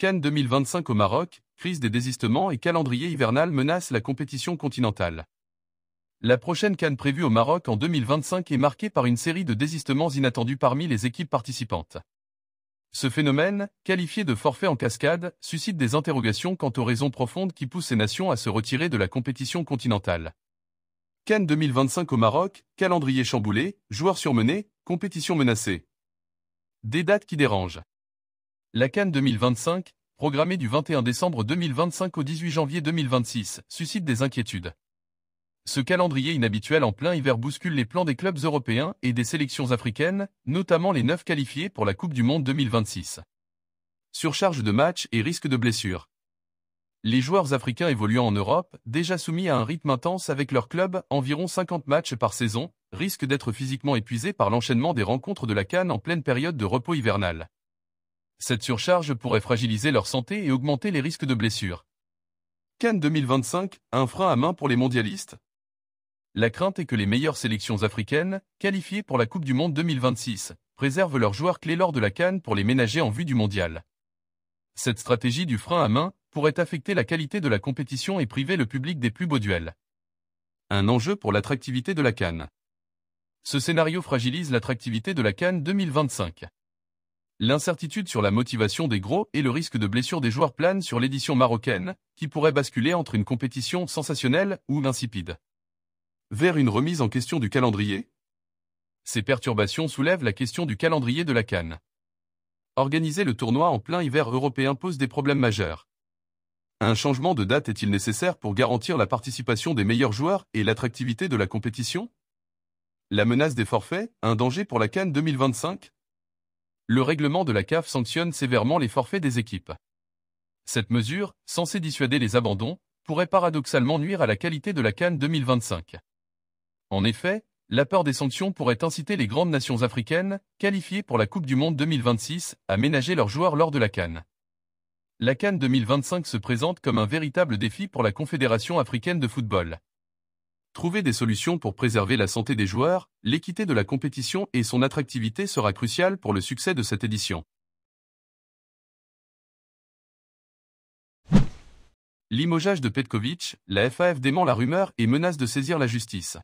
Cannes 2025 au Maroc, crise des désistements et calendrier hivernal menacent la compétition continentale. La prochaine Cannes prévue au Maroc en 2025 est marquée par une série de désistements inattendus parmi les équipes participantes. Ce phénomène, qualifié de forfait en cascade, suscite des interrogations quant aux raisons profondes qui poussent ces nations à se retirer de la compétition continentale. Cannes 2025 au Maroc, calendrier chamboulé, joueurs surmenés, compétition menacée. Des dates qui dérangent. La Cannes 2025, programmée du 21 décembre 2025 au 18 janvier 2026, suscite des inquiétudes. Ce calendrier inhabituel en plein hiver bouscule les plans des clubs européens et des sélections africaines, notamment les neuf qualifiés pour la Coupe du Monde 2026. Surcharge de matchs et risque de blessures. Les joueurs africains évoluant en Europe, déjà soumis à un rythme intense avec leur club, environ 50 matchs par saison, risquent d'être physiquement épuisés par l'enchaînement des rencontres de la Cannes en pleine période de repos hivernal cette surcharge pourrait fragiliser leur santé et augmenter les risques de blessures. Cannes 2025, un frein à main pour les mondialistes. La crainte est que les meilleures sélections africaines, qualifiées pour la Coupe du Monde 2026, préservent leurs joueurs clés lors de la Cannes pour les ménager en vue du mondial. Cette stratégie du frein à main pourrait affecter la qualité de la compétition et priver le public des plus beaux duels. Un enjeu pour l'attractivité de la Cannes. Ce scénario fragilise l'attractivité de la Cannes 2025. L'incertitude sur la motivation des gros et le risque de blessure des joueurs planes sur l'édition marocaine, qui pourrait basculer entre une compétition sensationnelle ou insipide. Vers une remise en question du calendrier Ces perturbations soulèvent la question du calendrier de la Cannes. Organiser le tournoi en plein hiver européen pose des problèmes majeurs. Un changement de date est-il nécessaire pour garantir la participation des meilleurs joueurs et l'attractivité de la compétition La menace des forfaits, un danger pour la Cannes 2025 le règlement de la CAF sanctionne sévèrement les forfaits des équipes. Cette mesure, censée dissuader les abandons, pourrait paradoxalement nuire à la qualité de la Cannes 2025. En effet, la peur des sanctions pourrait inciter les grandes nations africaines, qualifiées pour la Coupe du Monde 2026, à ménager leurs joueurs lors de la Cannes. La Cannes 2025 se présente comme un véritable défi pour la Confédération africaine de football. Trouver des solutions pour préserver la santé des joueurs, l'équité de la compétition et son attractivité sera crucial pour le succès de cette édition. Limogeage de Petkovic, la FAF dément la rumeur et menace de saisir la justice.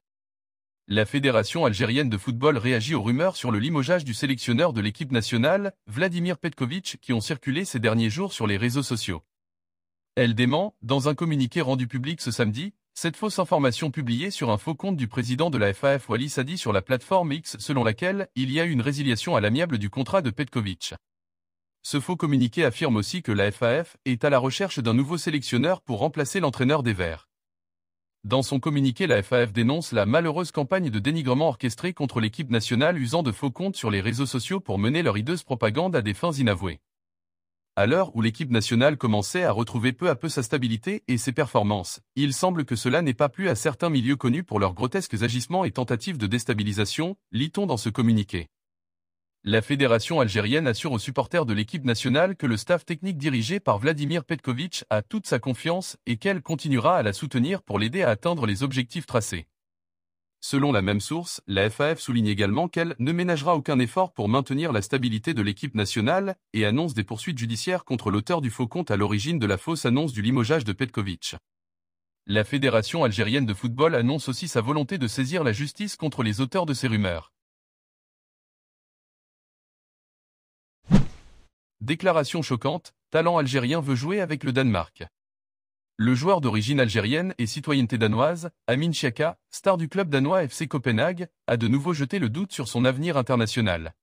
La Fédération algérienne de football réagit aux rumeurs sur le limogeage du sélectionneur de l'équipe nationale, Vladimir Petkovic, qui ont circulé ces derniers jours sur les réseaux sociaux. Elle dément, dans un communiqué rendu public ce samedi, cette fausse information publiée sur un faux compte du président de la FAF Wallis a dit sur la plateforme X selon laquelle il y a eu une résiliation à l'amiable du contrat de Petkovic. Ce faux communiqué affirme aussi que la FAF est à la recherche d'un nouveau sélectionneur pour remplacer l'entraîneur des Verts. Dans son communiqué, la FAF dénonce la malheureuse campagne de dénigrement orchestrée contre l'équipe nationale usant de faux comptes sur les réseaux sociaux pour mener leur hideuse propagande à des fins inavouées à l'heure où l'équipe nationale commençait à retrouver peu à peu sa stabilité et ses performances, il semble que cela n'est pas plu à certains milieux connus pour leurs grotesques agissements et tentatives de déstabilisation, lit-on dans ce communiqué. La fédération algérienne assure aux supporters de l'équipe nationale que le staff technique dirigé par Vladimir Petkovic a toute sa confiance et qu'elle continuera à la soutenir pour l'aider à atteindre les objectifs tracés. Selon la même source, la FAF souligne également qu'elle ne ménagera aucun effort pour maintenir la stabilité de l'équipe nationale et annonce des poursuites judiciaires contre l'auteur du faux compte à l'origine de la fausse annonce du limogeage de Petkovic. La Fédération algérienne de football annonce aussi sa volonté de saisir la justice contre les auteurs de ces rumeurs. Déclaration choquante, talent algérien veut jouer avec le Danemark. Le joueur d'origine algérienne et citoyenneté danoise, Amin Chiaka, star du club danois FC Copenhague, a de nouveau jeté le doute sur son avenir international.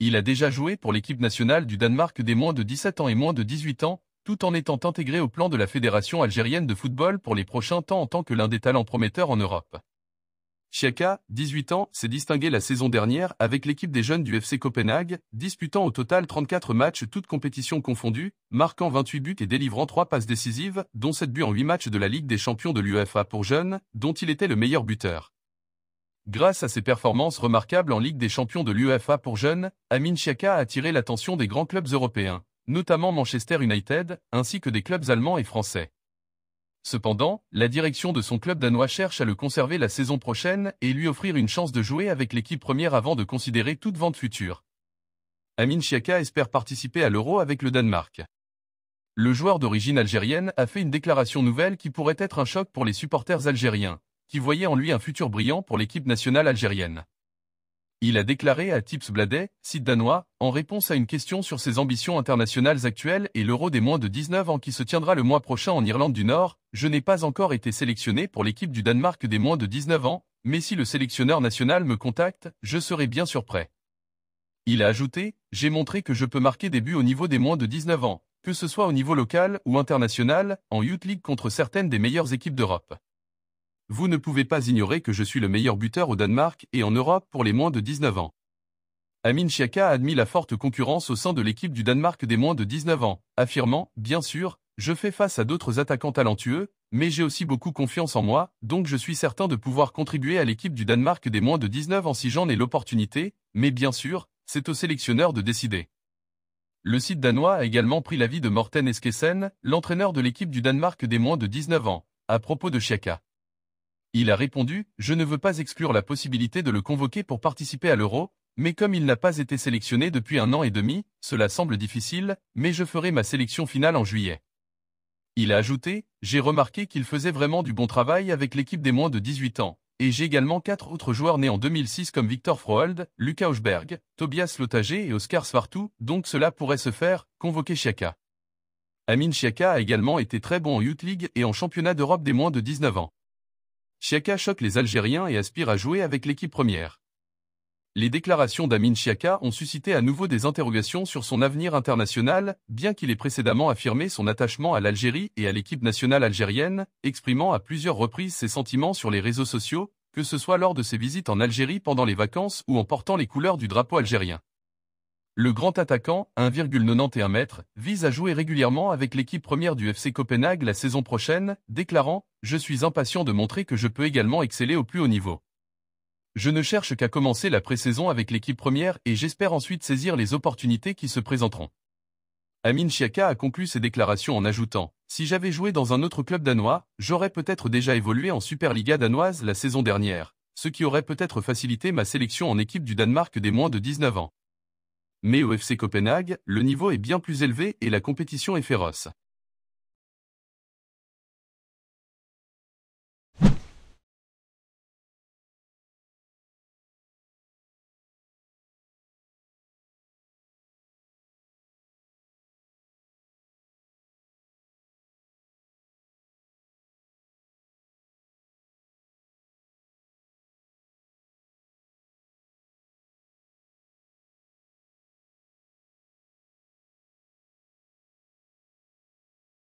Il a déjà joué pour l'équipe nationale du Danemark des moins de 17 ans et moins de 18 ans, tout en étant intégré au plan de la Fédération algérienne de football pour les prochains temps en tant que l'un des talents prometteurs en Europe. Chiaka, 18 ans, s'est distingué la saison dernière avec l'équipe des jeunes du FC Copenhague, disputant au total 34 matchs toutes compétitions confondues, marquant 28 buts et délivrant 3 passes décisives, dont 7 buts en 8 matchs de la Ligue des champions de l'UEFA pour jeunes, dont il était le meilleur buteur. Grâce à ses performances remarquables en Ligue des champions de l'UEFA pour jeunes, Amin Chiaka a attiré l'attention des grands clubs européens, notamment Manchester United, ainsi que des clubs allemands et français. Cependant, la direction de son club danois cherche à le conserver la saison prochaine et lui offrir une chance de jouer avec l'équipe première avant de considérer toute vente future. Amin Chiaka espère participer à l'Euro avec le Danemark. Le joueur d'origine algérienne a fait une déclaration nouvelle qui pourrait être un choc pour les supporters algériens, qui voyaient en lui un futur brillant pour l'équipe nationale algérienne il a déclaré à Tips Bladet, site danois, en réponse à une question sur ses ambitions internationales actuelles et l'Euro des moins de 19 ans qui se tiendra le mois prochain en Irlande du Nord, « Je n'ai pas encore été sélectionné pour l'équipe du Danemark des moins de 19 ans, mais si le sélectionneur national me contacte, je serai bien prêt. » Il a ajouté, « J'ai montré que je peux marquer des buts au niveau des moins de 19 ans, que ce soit au niveau local ou international, en Youth League contre certaines des meilleures équipes d'Europe. » Vous ne pouvez pas ignorer que je suis le meilleur buteur au Danemark et en Europe pour les moins de 19 ans. Amin Chiaka a admis la forte concurrence au sein de l'équipe du Danemark des moins de 19 ans, affirmant, bien sûr, je fais face à d'autres attaquants talentueux, mais j'ai aussi beaucoup confiance en moi, donc je suis certain de pouvoir contribuer à l'équipe du Danemark des moins de 19 ans si j'en ai l'opportunité, mais bien sûr, c'est au sélectionneur de décider. Le site danois a également pris l'avis de Morten Eskesen, l'entraîneur de l'équipe du Danemark des moins de 19 ans, à propos de Chiaka. Il a répondu « Je ne veux pas exclure la possibilité de le convoquer pour participer à l'Euro, mais comme il n'a pas été sélectionné depuis un an et demi, cela semble difficile, mais je ferai ma sélection finale en juillet. » Il a ajouté « J'ai remarqué qu'il faisait vraiment du bon travail avec l'équipe des moins de 18 ans, et j'ai également quatre autres joueurs nés en 2006 comme Victor Froald, Lucas Hochberg, Tobias Lotager et Oscar Svartou, donc cela pourrait se faire, convoquer Chiaka. » Amin Chiaka a également été très bon en Youth League et en championnat d'Europe des moins de 19 ans. Chiaka choque les Algériens et aspire à jouer avec l'équipe première. Les déclarations d'Amin Chiaka ont suscité à nouveau des interrogations sur son avenir international, bien qu'il ait précédemment affirmé son attachement à l'Algérie et à l'équipe nationale algérienne, exprimant à plusieurs reprises ses sentiments sur les réseaux sociaux, que ce soit lors de ses visites en Algérie pendant les vacances ou en portant les couleurs du drapeau algérien le grand attaquant, 1,91 m, vise à jouer régulièrement avec l'équipe première du FC Copenhague la saison prochaine, déclarant « Je suis impatient de montrer que je peux également exceller au plus haut niveau. Je ne cherche qu'à commencer la pré-saison avec l'équipe première et j'espère ensuite saisir les opportunités qui se présenteront. » Amin Chiaka a conclu ses déclarations en ajoutant « Si j'avais joué dans un autre club danois, j'aurais peut-être déjà évolué en Superliga danoise la saison dernière, ce qui aurait peut-être facilité ma sélection en équipe du Danemark des moins de 19 ans. » Mais au FC Copenhague, le niveau est bien plus élevé et la compétition est féroce.